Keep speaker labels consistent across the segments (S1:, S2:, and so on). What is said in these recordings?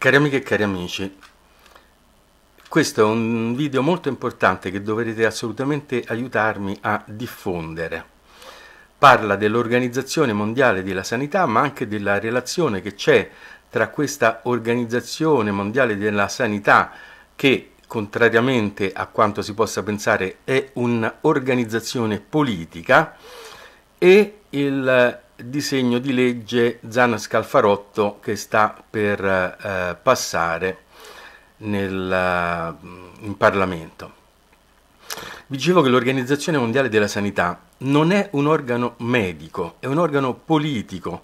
S1: Cari amiche e cari amici, questo è un video molto importante che dovrete assolutamente aiutarmi a diffondere. Parla dell'Organizzazione Mondiale della Sanità, ma anche della relazione che c'è tra questa Organizzazione Mondiale della Sanità, che contrariamente a quanto si possa pensare è un'organizzazione politica, e il disegno di legge Zan Scalfarotto che sta per eh, passare nel, eh, in Parlamento. Vi dicevo che l'Organizzazione Mondiale della Sanità non è un organo medico, è un organo politico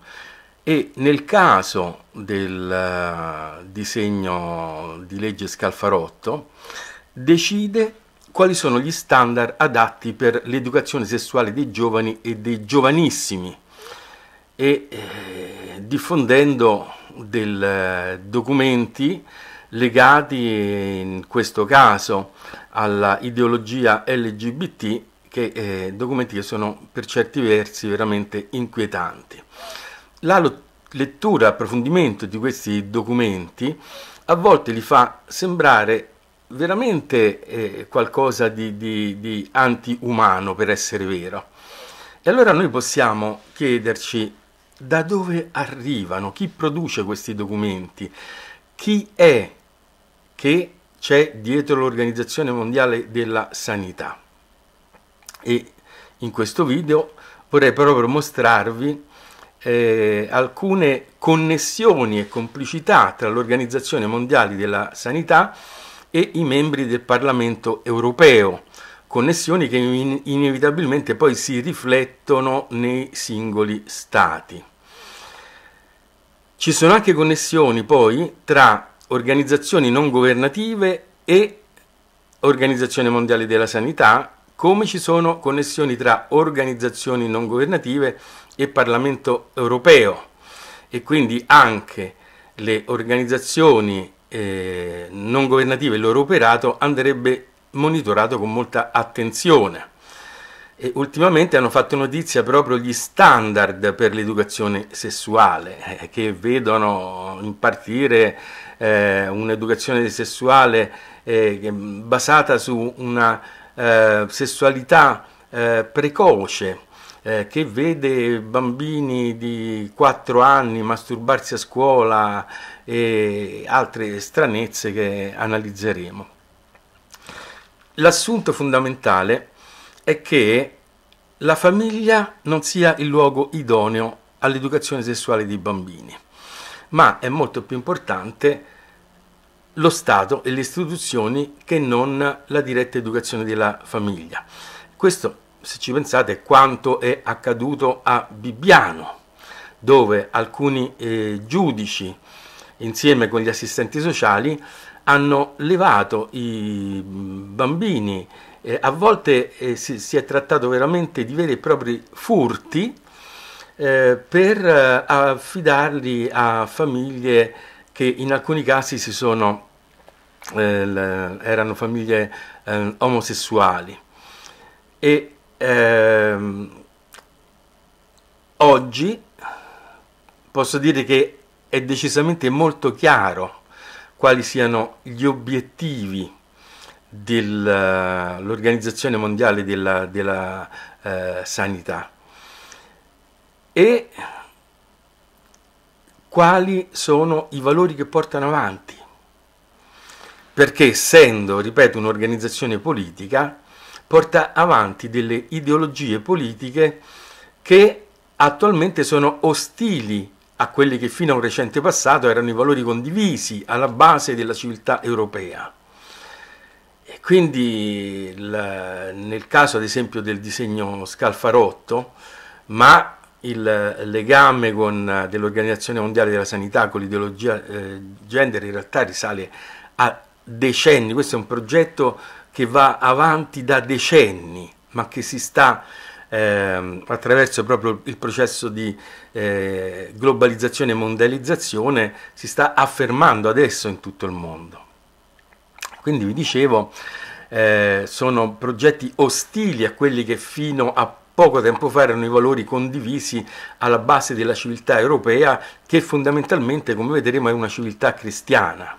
S1: e nel caso del uh, disegno di legge Scalfarotto decide quali sono gli standard adatti per l'educazione sessuale dei giovani e dei giovanissimi e eh, diffondendo dei eh, documenti legati in questo caso all'ideologia LGBT che eh, documenti che sono per certi versi veramente inquietanti. La lettura, approfondimento di questi documenti a volte li fa sembrare veramente eh, qualcosa di, di, di antiumano per essere vero. E allora noi possiamo chiederci da dove arrivano, chi produce questi documenti, chi è che c'è dietro l'Organizzazione Mondiale della Sanità. E in questo video vorrei proprio mostrarvi eh, alcune connessioni e complicità tra l'Organizzazione Mondiale della Sanità e i membri del Parlamento europeo connessioni che in inevitabilmente poi si riflettono nei singoli stati. Ci sono anche connessioni poi tra organizzazioni non governative e Organizzazione Mondiale della Sanità, come ci sono connessioni tra organizzazioni non governative e Parlamento europeo e quindi anche le organizzazioni eh, non governative e il loro operato andrebbe monitorato con molta attenzione. E ultimamente hanno fatto notizia proprio gli standard per l'educazione sessuale, eh, che vedono impartire eh, un'educazione sessuale eh, mm, basata su una eh, sessualità eh, precoce, eh, che vede bambini di 4 anni masturbarsi a scuola e altre stranezze che analizzeremo l'assunto fondamentale è che la famiglia non sia il luogo idoneo all'educazione sessuale dei bambini, ma è molto più importante lo Stato e le istituzioni che non la diretta educazione della famiglia. Questo, se ci pensate, è quanto è accaduto a Bibbiano, dove alcuni eh, giudici, insieme con gli assistenti sociali, hanno levato i bambini, eh, a volte eh, si, si, è trattato veramente di veri e propri furti eh, per eh, affidarli a famiglie che in alcuni casi sono, eh, erano famiglie eh, omosessuali. E ehm, oggi posso dire che è decisamente molto chiaro quali siano gli obiettivi dell'Organizzazione eh, Mondiale della, della eh, Sanità e quali sono i valori che portano avanti. Perché essendo, ripeto, un'organizzazione politica, porta avanti delle ideologie politiche che attualmente sono ostili a quelli che fino a un recente passato erano i valori condivisi alla base della civiltà europea. E quindi la, nel caso ad esempio del disegno Scalfarotto, ma il legame eh, dell'Organizzazione Mondiale della Sanità con l'ideologia eh, gender in realtà risale a decenni, questo è un progetto che va avanti da decenni, ma che si sta eh, attraverso proprio il processo di eh, globalizzazione e mondializzazione si sta affermando adesso in tutto il mondo. Quindi vi dicevo, eh, sono progetti ostili a quelli che fino a poco tempo fa erano i valori condivisi alla base della civiltà europea che fondamentalmente, come vedremo, è una civiltà cristiana.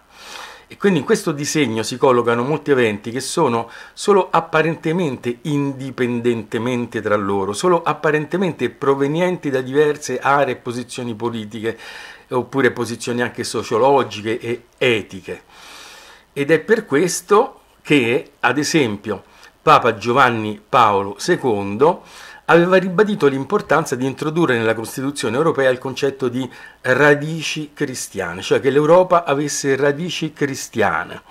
S1: E quindi in questo disegno si collocano molti eventi che sono solo apparentemente indipendentemente tra loro, solo apparentemente provenienti da diverse aree e posizioni politiche, oppure posizioni anche sociologiche e etiche. Ed è per questo che, ad esempio, Papa Giovanni Paolo II aveva ribadito l'importanza di introdurre nella Costituzione europea il concetto di radici cristiane, cioè che l'Europa avesse radici cristiane.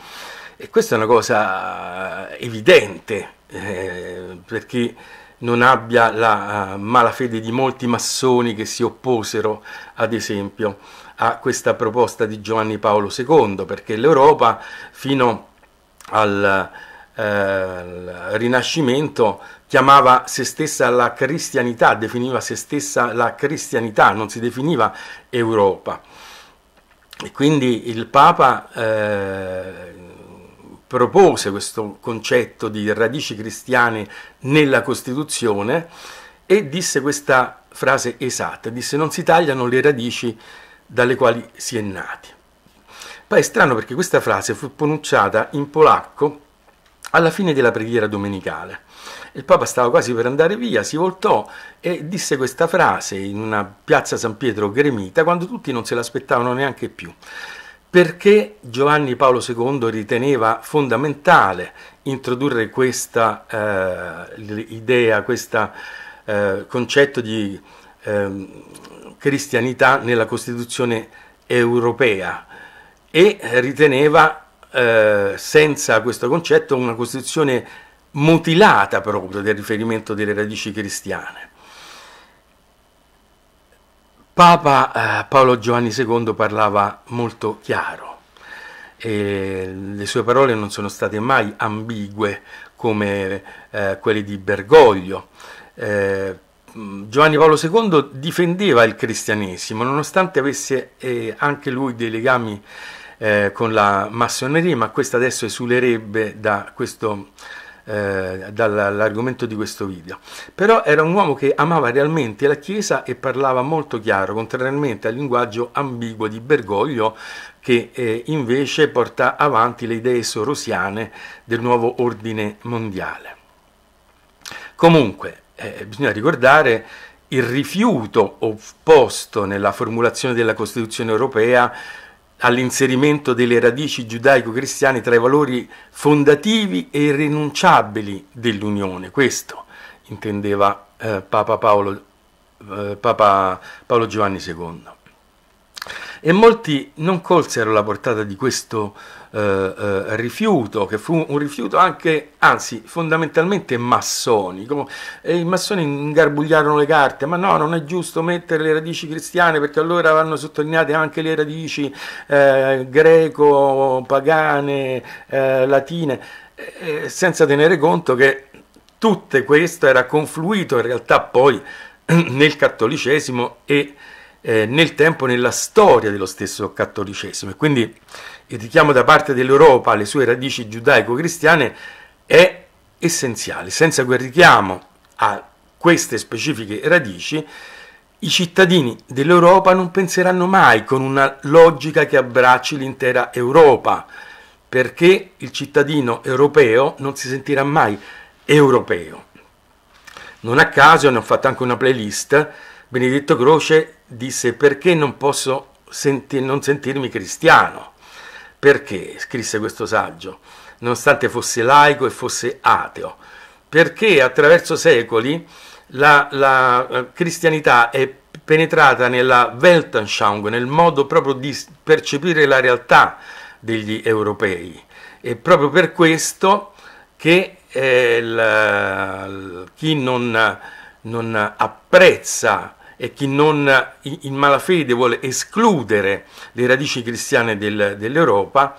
S1: E questa è una cosa eh, evidente, eh, chi non abbia la eh, malafede di molti massoni che si opposero, ad esempio, a questa proposta di Giovanni Paolo II, perché l'Europa fino al eh, Rinascimento chiamava se stessa la cristianità, definiva se stessa la cristianità, non si definiva Europa. E quindi il Papa eh, propose questo concetto di radici cristiane nella Costituzione e disse questa frase esatta, disse non si tagliano le radici dalle quali si è nati. Poi è strano perché questa frase fu pronunciata in polacco alla fine della preghiera domenicale il Papa stava quasi per andare via, si voltò e disse questa frase in una piazza San Pietro gremita quando tutti non se l'aspettavano neanche più. Perché Giovanni Paolo II riteneva fondamentale introdurre questa eh, idea, questo eh, concetto di eh, cristianità nella Costituzione europea e riteneva eh, senza questo concetto una Costituzione europea mutilata proprio del riferimento delle radici cristiane. Papa eh, Paolo Giovanni II parlava molto chiaro e le sue parole non sono state mai ambigue come eh, quelle di Bergoglio. Eh, Giovanni Paolo II difendeva il cristianesimo nonostante avesse eh, anche lui dei legami eh, con la massoneria, ma questo adesso esulerebbe da questo eh, dall'argomento di questo video. Però era un uomo che amava realmente la Chiesa e parlava molto chiaro, contrariamente al linguaggio ambiguo di Bergoglio, che eh, invece porta avanti le idee sorosiane del nuovo ordine mondiale. Comunque, eh, bisogna ricordare il rifiuto opposto nella formulazione della Costituzione europea all'inserimento delle radici giudaico-cristiane tra i valori fondativi e irrinunciabili dell'Unione. Questo intendeva eh, Papa, Paolo, eh, Papa Paolo Giovanni II. E molti non colsero la portata di questo eh, eh, rifiuto, che fu un rifiuto anche, anzi, fondamentalmente massonico. E i massoni ingarbugliarono le carte, ma no, non è giusto mettere le radici cristiane perché allora vanno sottolineate anche le radici eh, greco, pagane, eh, latine, eh, eh, senza tenere conto che tutto questo era confluito in realtà poi nel cattolicesimo e eh, nel tempo nella storia dello stesso cattolicesimo. E quindi il richiamo da parte dell'Europa alle sue radici giudaico-cristiane è essenziale. Senza quel richiamo a queste specifiche radici, i cittadini dell'Europa non penseranno mai con una logica che abbracci l'intera Europa, perché il cittadino europeo non si sentirà mai europeo. Non a caso, ne ho fatto anche una playlist, Benedetto Croce disse perché non posso senti non sentirmi cristiano? Perché, scrisse questo saggio, nonostante fosse laico e fosse ateo, perché attraverso secoli la, la cristianità è penetrata nella Weltanschauung, nel modo proprio di percepire la realtà degli europei. E proprio per questo che eh, la, chi non, non apprezza e chi non in malafede vuole escludere le radici cristiane del, dell'Europa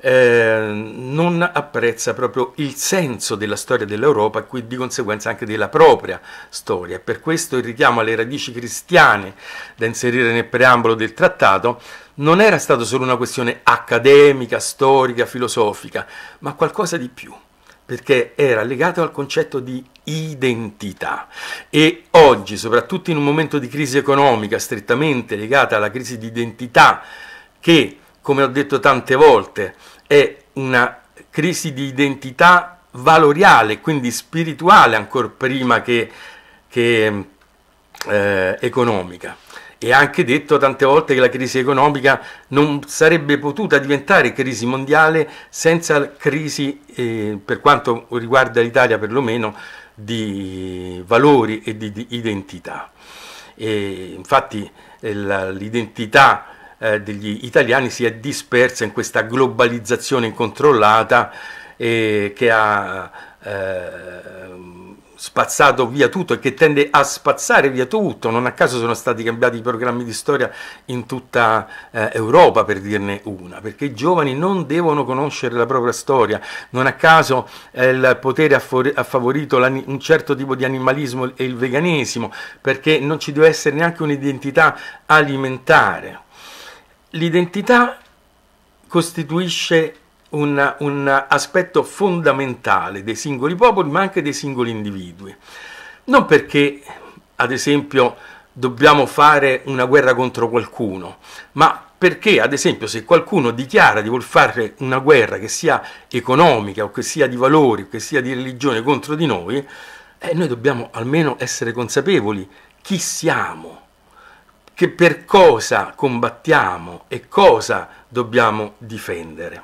S1: eh, non apprezza proprio il senso della storia dell'Europa e di conseguenza anche della propria storia. Per questo il richiamo alle radici cristiane da inserire nel preambolo del trattato non era stato solo una questione accademica, storica, filosofica, ma qualcosa di più, perché era legato al concetto di identità. E oggi, soprattutto in un momento di crisi economica strettamente legata alla crisi di identità, che, come ho detto tante volte, è una crisi di identità valoriale, quindi spirituale ancora prima che, che eh, economica e anche detto tante volte che la crisi economica non sarebbe potuta diventare crisi mondiale senza crisi, eh, per quanto riguarda l'Italia perlomeno, di valori e di, di identità. E infatti eh, la, l'identità eh, degli italiani si è dispersa in questa globalizzazione incontrollata eh, che ha eh, spazzato via tutto e che tende a spazzare via tutto. Non a caso sono stati cambiati i programmi di storia in tutta eh, Europa, per dirne una, perché i giovani non devono conoscere la propria storia. Non a caso eh, il potere ha, ha favorito un certo tipo di animalismo e il veganesimo, perché non ci deve essere neanche un'identità alimentare. L'identità costituisce un, un aspetto fondamentale dei singoli popoli, ma anche dei singoli individui. Non perché, ad esempio, dobbiamo fare una guerra contro qualcuno, ma perché, ad esempio, se qualcuno dichiara di voler fare una guerra che sia economica o che sia di valori o che sia di religione contro di noi, eh, noi dobbiamo almeno essere consapevoli chi siamo, che per cosa combattiamo e cosa dobbiamo difendere.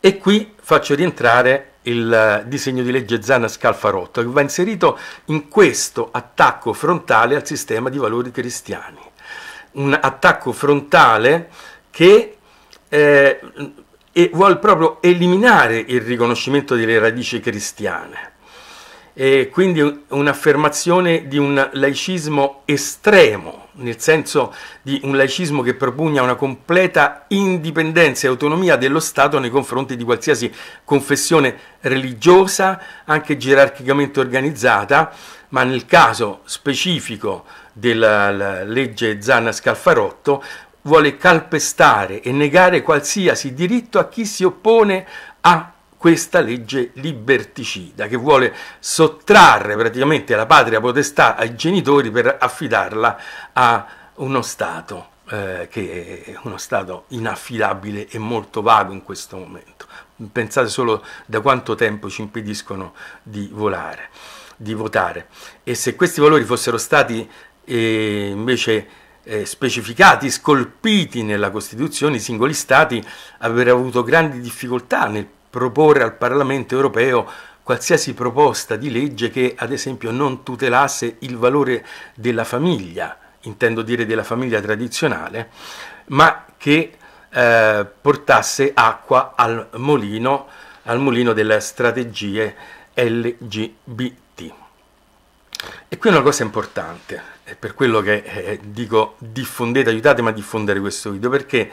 S1: E qui faccio rientrare il eh, disegno di legge Zanna Scalfarotto, che va inserito in questo attacco frontale al sistema di valori cristiani. Un attacco frontale che eh, vuole proprio eliminare il riconoscimento delle radici cristiane. E quindi un'affermazione di un laicismo estremo, nel senso di un laicismo che propugna una completa indipendenza e autonomia dello Stato nei confronti di qualsiasi confessione religiosa, anche gerarchicamente organizzata, ma nel caso specifico della legge Zanna Scalfarotto vuole calpestare e negare qualsiasi diritto a chi si oppone a questa legge liberticida che vuole sottrarre praticamente la patria potestà ai genitori per affidarla a uno Stato eh, che è uno Stato inaffidabile e molto vago in questo momento. Pensate solo da quanto tempo ci impediscono di volare, di votare. E se questi valori fossero stati eh, invece eh, specificati, scolpiti nella Costituzione, i singoli Stati avrebbero avuto grandi difficoltà nel proporre al Parlamento europeo qualsiasi proposta di legge che ad esempio non tutelasse il valore della famiglia, intendo dire della famiglia tradizionale, ma che eh, portasse acqua al molino, al mulino delle strategie LGBT. E qui una cosa importante, è per quello che eh, dico diffondete, aiutatemi a diffondere questo video, perché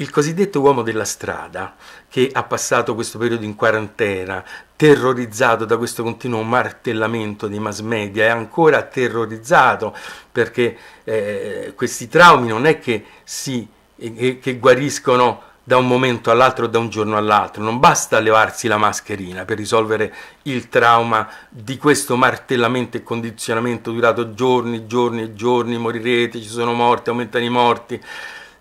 S1: il cosiddetto uomo della strada, che ha passato questo periodo in quarantena, terrorizzato da questo continuo martellamento dei mass media, è ancora terrorizzato perché eh, questi traumi non è che, si, eh, che guariscono da un momento all'altro, da un giorno all'altro. Non basta levarsi la mascherina per risolvere il trauma di questo martellamento e condizionamento durato giorni, giorni e giorni, morirete, ci sono morti, aumentano i morti.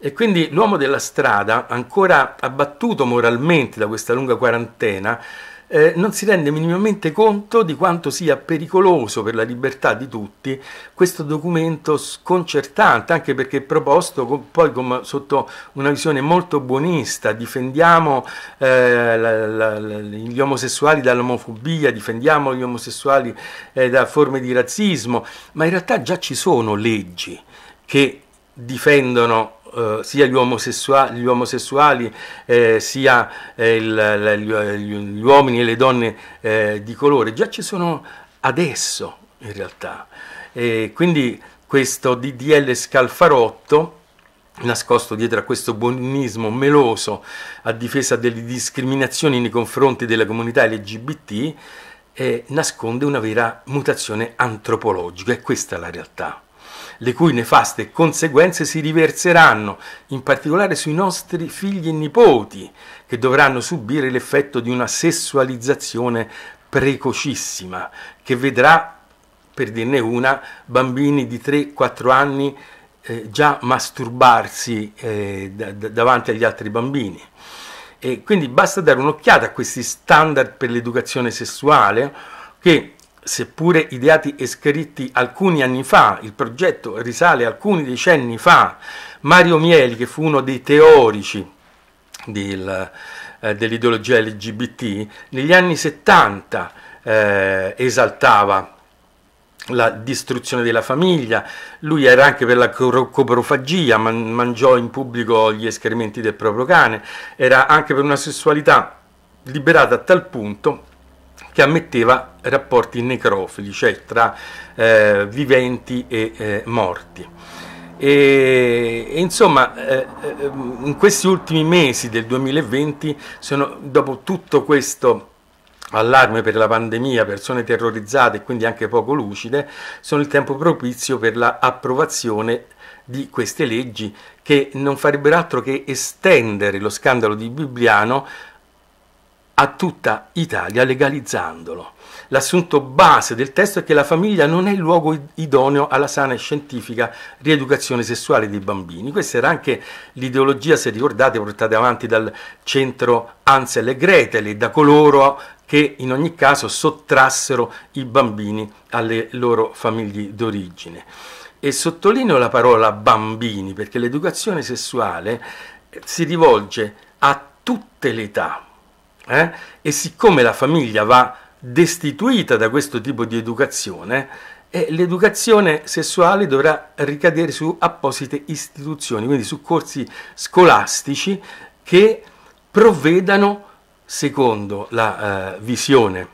S1: E quindi l'uomo della strada, ancora abbattuto moralmente da questa lunga quarantena, eh, non si rende minimamente conto di quanto sia pericoloso per la libertà di tutti questo documento sconcertante, anche perché proposto con, poi con, sotto una visione molto buonista, difendiamo eh, la, la, la, gli omosessuali dall'omofobia, difendiamo gli omosessuali eh, da forme di razzismo, ma in realtà già ci sono leggi che difendono eh, sia gli omosessuali, gli omosessuali eh, sia eh, il, gli, uomini e le donne eh, di colore, già ci sono adesso in realtà. E quindi questo DDL Scalfarotto nascosto dietro a questo buonismo meloso a difesa delle discriminazioni nei confronti della comunità LGBT eh, nasconde una vera mutazione antropologica e questa è la realtà le cui nefaste conseguenze si riverseranno in particolare sui nostri figli e nipoti, che dovranno subire l'effetto di una sessualizzazione precocissima, che vedrà, per dirne una, bambini di 3-4 anni eh, già masturbarsi eh, da, davanti agli altri bambini. E quindi basta dare un'occhiata a questi standard per l'educazione sessuale che seppure ideati e scritti alcuni anni fa, il progetto risale alcuni decenni fa, Mario Mieli, che fu uno dei teorici del, eh, dell'ideologia LGBT, negli anni 70 eh, esaltava la distruzione della famiglia, lui era anche per la coprofagia, man- mangiò in pubblico gli escrementi del proprio cane, era anche per una sessualità liberata a tal punto che ammetteva rapporti necrofili, cioè tra eh, viventi e eh, morti. E, e insomma, eh, eh in questi ultimi mesi del 2020, sono, dopo tutto questo allarme per la pandemia, persone terrorizzate e quindi anche poco lucide, sono il tempo propizio per l'approvazione di queste leggi che non farebbero altro che estendere lo scandalo di Bibliano a tutta Italia legalizzandolo. L'assunto base del testo è che la famiglia non è il luogo idoneo alla sana e scientifica rieducazione sessuale dei bambini. Questa era anche l'ideologia, se ricordate, portata avanti dal centro Ansel e Gretel e da coloro che in ogni caso sottrassero i bambini alle loro famiglie d'origine. E sottolineo la parola bambini perché l'educazione sessuale eh, si rivolge a tutte le età, eh? e siccome la famiglia va destituita da questo tipo di educazione, eh, l'educazione sessuale dovrà ricadere su apposite istituzioni, quindi su corsi scolastici che provvedano, secondo la eh, visione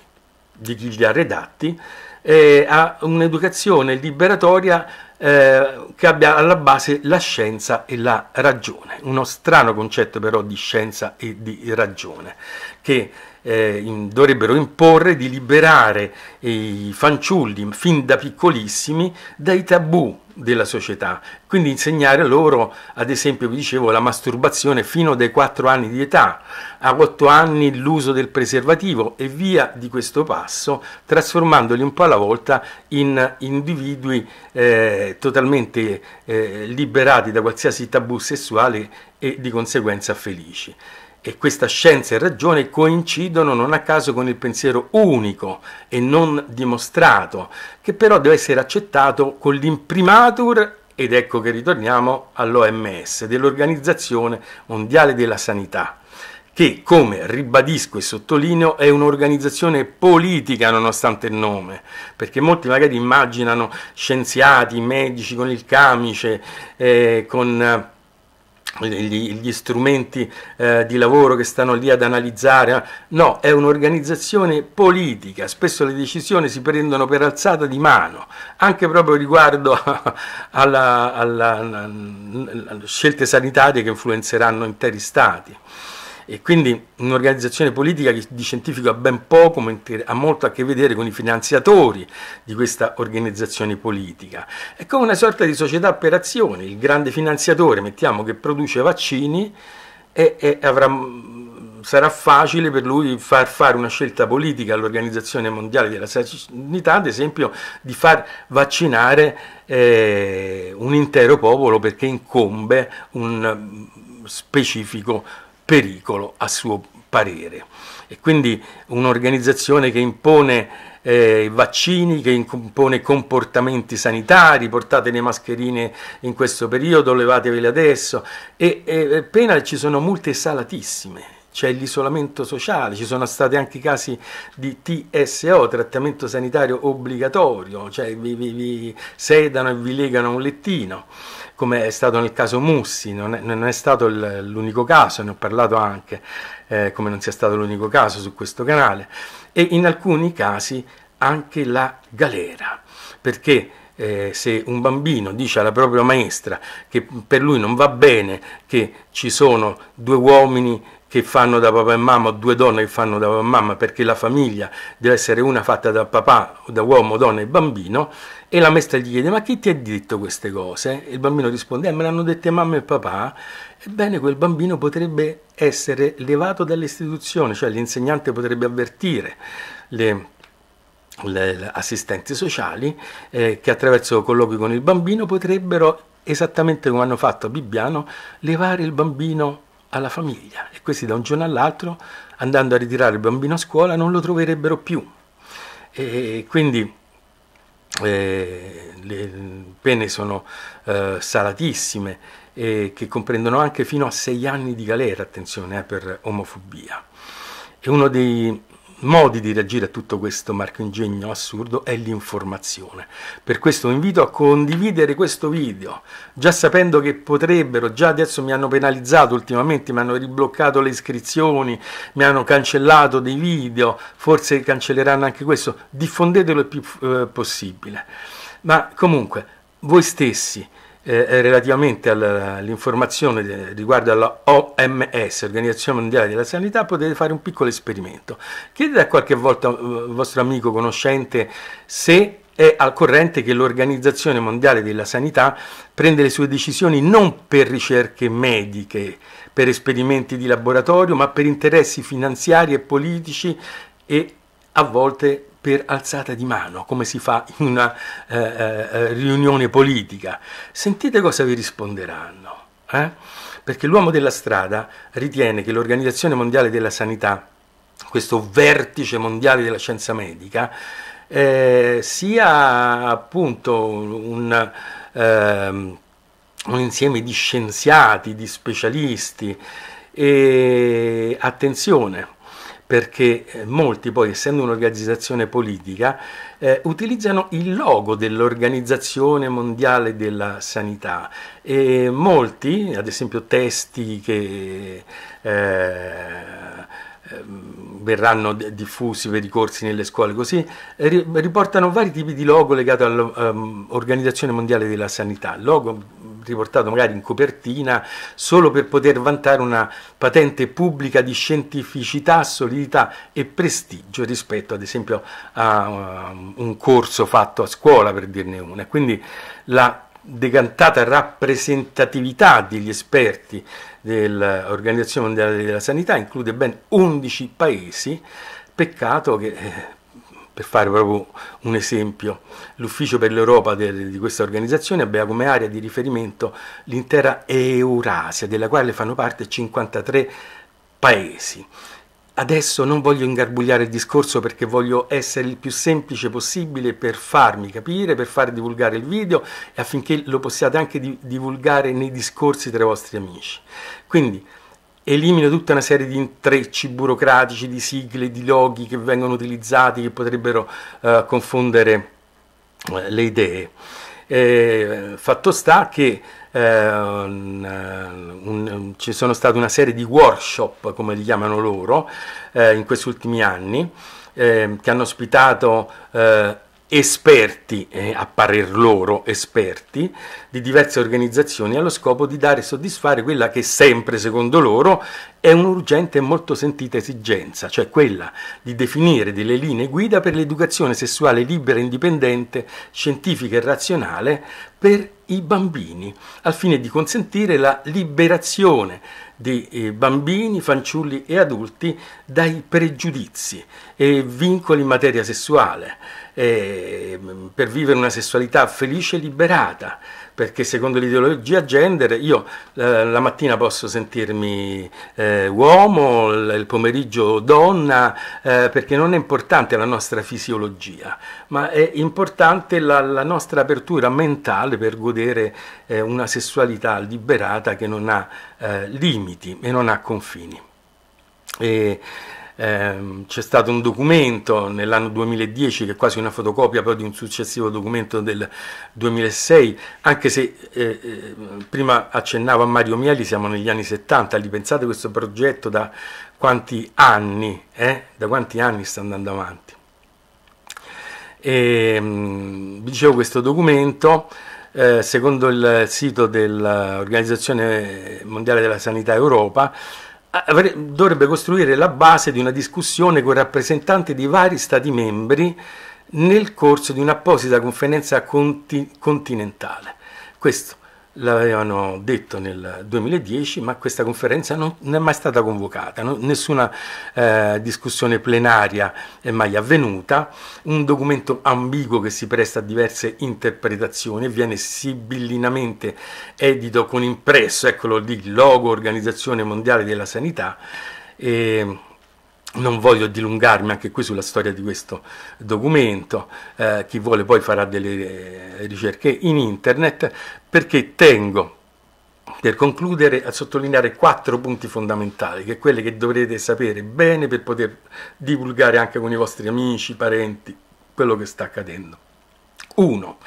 S1: di chi li ha redatti, eh, a un'educazione liberatoria eh, che abbia alla base la scienza e la ragione. Uno strano concetto però di scienza e di ragione, che eh, in, dovrebbero imporre di liberare i fanciulli fin da piccolissimi dai tabù della società, quindi insegnare loro, ad esempio, vi dicevo, la masturbazione fino dai 4 anni di età, a 8 anni l'uso del preservativo e via di questo passo, trasformandoli un po' alla volta in individui eh, totalmente eh, liberati da qualsiasi tabù sessuale e di conseguenza felici che questa scienza e ragione coincidono non a caso con il pensiero unico e non dimostrato, che però deve essere accettato con l'imprimatur ed ecco che ritorniamo all'OMS, dell'Organizzazione Mondiale della Sanità, che, come ribadisco e sottolineo, è un'organizzazione politica nonostante il nome, perché molti magari immaginano scienziati, medici con il camice, eh, con gli, gli, strumenti eh, di lavoro che stanno lì ad analizzare, eh. no, è un'organizzazione politica, spesso le decisioni si prendono per alzata di mano, anche proprio riguardo alle scelte sanitarie che influenzeranno interi stati e quindi un'organizzazione politica che di scientifico ha ben poco, mentre ha molto a che vedere con i finanziatori di questa organizzazione politica. È come una sorta di società per azioni, il grande finanziatore, mettiamo che produce vaccini e, e avrà, mm, sarà facile per lui far fare una scelta politica all'Organizzazione Mondiale della Sanità, ad esempio di far vaccinare eh, un intero popolo perché incombe un mm, specifico pericolo a suo parere. E quindi un'organizzazione che impone eh, vaccini, che impone comportamenti sanitari, portate le mascherine in questo periodo, levatevele adesso, e, e appena ci sono multe salatissime, c'è l'isolamento sociale, ci sono stati anche casi di TSO, trattamento sanitario obbligatorio, cioè vi, vi, vi sedano e vi legano un lettino come è stato nel caso Mussi, non è, non è stato l'unico caso, ne ho parlato anche, eh, come non sia stato l'unico caso su questo canale, e in alcuni casi anche la galera, perché eh, se un bambino dice alla propria maestra che per lui non va bene che ci sono due uomini che fanno da papà e mamma o due donne che fanno da papà e mamma perché la famiglia deve essere una fatta da papà, da uomo, donna e bambino e la maestra gli chiede: Ma chi ti ha detto queste cose? E il bambino risponde: eh, Me l'hanno dette mamma e papà. Ebbene, quel bambino potrebbe essere levato dall'istituzione, cioè l'insegnante potrebbe avvertire le le assistenti sociali eh, che attraverso colloqui con il bambino potrebbero, esattamente come hanno fatto a Bibbiano, levare il bambino alla famiglia e questi da un giorno all'altro, andando a ritirare il bambino a scuola, non lo troverebbero più. E quindi eh, le pene sono eh, salatissime e che comprendono anche fino a sei anni di galera, attenzione, eh, per omofobia. E uno dei modi di reagire a tutto questo marco ingegno assurdo è l'informazione. Per questo vi invito a condividere questo video, già sapendo che potrebbero, già adesso mi hanno penalizzato ultimamente, mi hanno ribloccato le iscrizioni, mi hanno cancellato dei video, forse cancelleranno anche questo, diffondetelo il più eh, possibile. Ma comunque, voi stessi, eh, eh, relativamente all'informazione riguardo alla OMS, Organizzazione Mondiale della Sanità, potete fare un piccolo esperimento. Chiedete a qualche volta al eh, vostro amico conoscente se è al corrente che l'Organizzazione Mondiale della Sanità prende le sue decisioni non per ricerche mediche, per esperimenti di laboratorio, ma per interessi finanziari e politici e a volte per alzata di mano, come si fa in una eh, eh, eh, riunione politica. Sentite cosa vi risponderanno. Eh? Perché l'uomo della strada ritiene che l'Organizzazione Mondiale della Sanità, questo vertice mondiale della scienza medica, eh, sia appunto un, ehm, un, insieme di scienziati, di specialisti. E attenzione, perché eh, molti poi, essendo un'organizzazione politica, eh, utilizzano il logo dell'Organizzazione Mondiale della Sanità e molti, ad esempio testi che eh, ehm, verranno diffusi per i corsi nelle scuole, così eh, riportano vari tipi di logo legato all'Organizzazione ehm, Mondiale della Sanità, logo riportato magari in copertina solo per poter vantare una patente pubblica di scientificità, solidità e prestigio rispetto ad esempio a um, un corso fatto a scuola per dirne una. Quindi la decantata rappresentatività degli esperti dell'Organizzazione Mondiale della Sanità include ben 11 paesi, peccato che eh, per fare proprio un esempio, l'ufficio per l'Europa di questa organizzazione aveva come area di riferimento l'intera Eurasia, della quale fanno parte 53 paesi. Adesso non voglio ingarbugliare il discorso perché voglio essere il più semplice possibile per farmi capire, per far divulgare il video e affinché lo possiate anche divulgare nei discorsi tra i vostri amici. Quindi, elimina tutta una serie di intrecci burocratici, di sigle, di loghi che vengono utilizzati che potrebbero eh, confondere eh, le idee. Eh, fatto sta che ehm, un, un, ci sono state una serie di workshop, come li chiamano loro, eh, in questi ultimi anni, ehm, che hanno ospitato eh, esperti, eh, a parer loro esperti, di diverse organizzazioni allo scopo di dare e soddisfare quella che sempre, secondo loro, è un'urgente e molto sentita esigenza, cioè quella di definire delle linee guida per l'educazione sessuale libera, indipendente, scientifica e razionale, per i bambini, al fine di consentire la liberazione di eh, bambini, fanciulli e adulti dai pregiudizi e vincoli in materia sessuale, eh, per vivere una sessualità felice e liberata perché secondo l'ideologia gender io eh, la mattina posso sentirmi eh, uomo, il pomeriggio donna, eh, perché non è importante la nostra fisiologia, ma è importante la, la nostra apertura mentale per godere eh, una sessualità liberata che non ha eh, limiti e non ha confini. E, Ehm, c'è stato un documento nell'anno 2010 che è quasi una fotocopia poi di un successivo documento del 2006, anche se eh, eh, prima accennavo a Mario Mieli, siamo negli anni 70, lì pensate questo progetto da quanti anni, eh? da quanti anni sta andando avanti. E, ehm, mh, dicevo questo documento, eh, secondo il sito dell'Organizzazione Mondiale della Sanità Europa, Ah, dovrebbe costruire la base di una discussione con rappresentanti di vari Stati membri nel corso di un'apposita conferenza conti continentale. Questo l'avevano detto nel 2010, ma questa conferenza non, è mai stata convocata, non, nessuna eh, discussione plenaria è mai avvenuta, un documento ambiguo che si presta a diverse interpretazioni, viene sibillinamente edito con impresso, eccolo lì, logo Organizzazione Mondiale della Sanità, e non voglio dilungarmi anche qui sulla storia di questo documento, eh, chi vuole poi farà delle eh, ricerche in internet, perché tengo per concludere a sottolineare quattro punti fondamentali, che sono quelli che dovrete sapere bene per poter divulgare anche con i vostri amici, parenti, quello che sta accadendo. 1.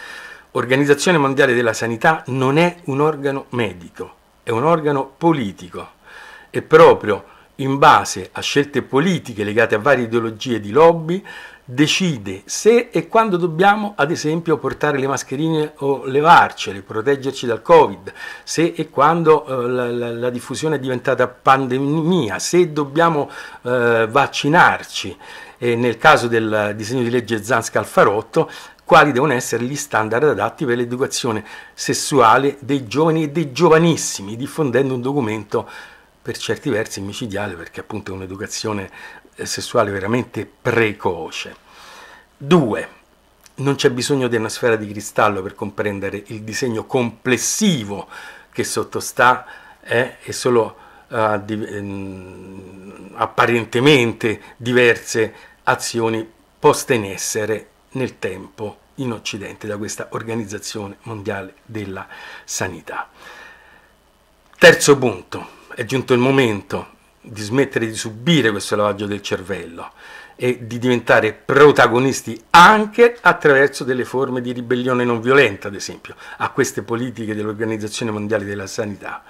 S1: Organizzazione Mondiale della Sanità non è un organo medico, è un organo politico e proprio in base a scelte politiche legate a varie ideologie di lobby, decide se e quando dobbiamo, ad esempio, portare le mascherine o levarcele, proteggerci dal Covid, se e quando eh, la, la, la, diffusione è diventata pandemia, se dobbiamo eh, vaccinarci. E nel caso del disegno di legge Zan-Scalfarotto, quali devono essere gli standard adatti per l'educazione sessuale dei giovani e dei giovanissimi, diffondendo un documento per certi versi micidiale perché appunto è un'educazione eh, sessuale veramente precoce. 2. Non c'è bisogno di una sfera di cristallo per comprendere il disegno complessivo che sottostà eh, e solo uh, di, ehm, apparentemente diverse azioni poste in essere nel tempo in Occidente da questa Organizzazione Mondiale della Sanità. Terzo punto, è giunto il momento di smettere di subire questo lavaggio del cervello e di diventare protagonisti anche attraverso delle forme di ribellione non violenta, ad esempio, a queste politiche dell'Organizzazione Mondiale della Sanità,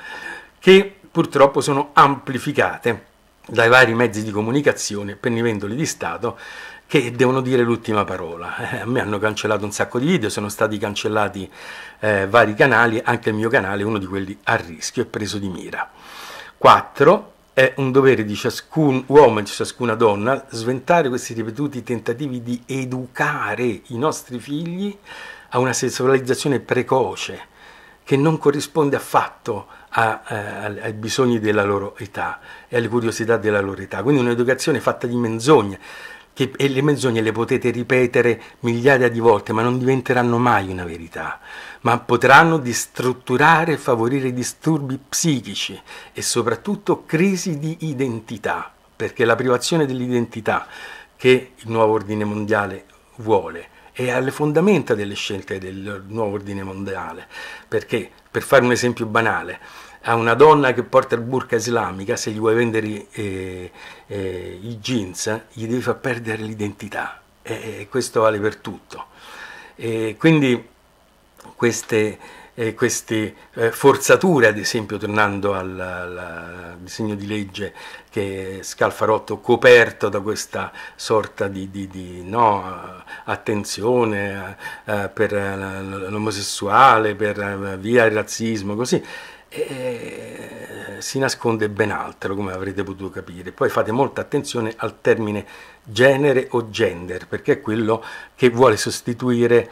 S1: che purtroppo sono amplificate dai vari mezzi di comunicazione, pennivendoli di Stato, che devono dire l'ultima parola. Eh, a me hanno cancellato un sacco di video, sono stati cancellati eh, vari canali, anche il mio canale, uno di quelli a rischio è preso di mira. 4. È un dovere di ciascun uomo e di ciascuna donna sventare questi ripetuti tentativi di educare i nostri figli a una sessualizzazione precoce che non corrisponde affatto a, eh, a, ai bisogni della loro età e alle curiosità della loro età. Quindi un'educazione fatta di menzogne che, e le menzogne le potete ripetere migliaia di volte, ma non diventeranno mai una verità, ma potranno distrutturare e favorire disturbi psichici e soprattutto crisi di identità, perché la privazione dell'identità che il nuovo ordine mondiale vuole è alle fondamenta delle scelte del nuovo ordine mondiale, perché per fare un esempio banale, a una donna che porta il burka islamica, se gli vuoi vendere eh, eh, i jeans, gli devi far perdere l'identità e, e, questo vale per tutto. E quindi queste, eh, queste eh, forzature, ad esempio, tornando al, al, disegno di legge che Scalfarotto coperto da questa sorta di, di, di no, attenzione eh, per l'omosessuale, per eh, via il razzismo, così, eh, si nasconde ben altro, come avrete potuto capire. Poi fate molta attenzione al termine genere o gender, perché è quello che vuole sostituire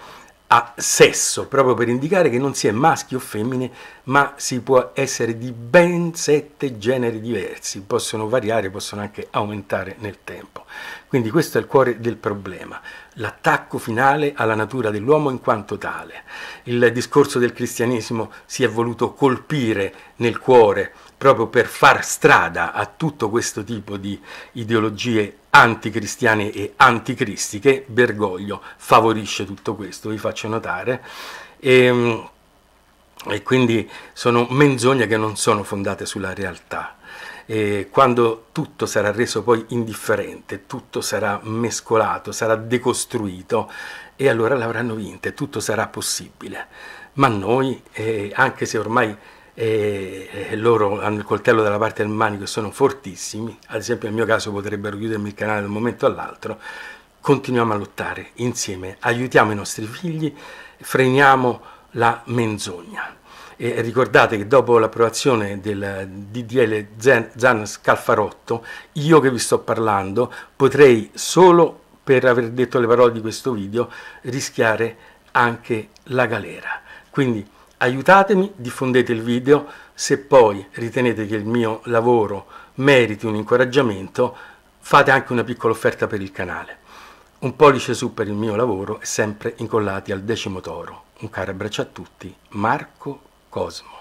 S1: a sesso, proprio per indicare che non si è maschi o femmine, ma si può essere di ben sette generi diversi, possono variare, possono anche aumentare nel tempo. Quindi questo è il cuore del problema l'attacco finale alla natura dell'uomo in quanto tale. Il discorso del cristianesimo si è voluto colpire nel cuore proprio per far strada a tutto questo tipo di ideologie anticristiane e anticristiche. Bergoglio favorisce tutto questo, vi faccio notare. E, ehm, e quindi sono menzogne che non sono fondate sulla realtà eh, quando tutto sarà reso poi indifferente, tutto sarà mescolato, sarà decostruito e allora l'avranno vinta e tutto sarà possibile. Ma noi, eh, anche se ormai eh, loro hanno il coltello dalla parte del manico e sono fortissimi, ad esempio nel mio caso potrebbero chiudermi il canale da un momento all'altro, continuiamo a lottare insieme, aiutiamo i nostri figli, freniamo la menzogna. E ricordate che dopo l'approvazione del DDL Zan Scalfarotto, io che vi sto parlando potrei solo per aver detto le parole di questo video rischiare anche la galera. Quindi aiutatemi, diffondete il video, se poi ritenete che il mio lavoro meriti un incoraggiamento, fate anche una piccola offerta per il canale. Un pollice su per il mio lavoro sempre incollati al decimo toro. Un caro abbraccio a tutti, Marco Cosmo.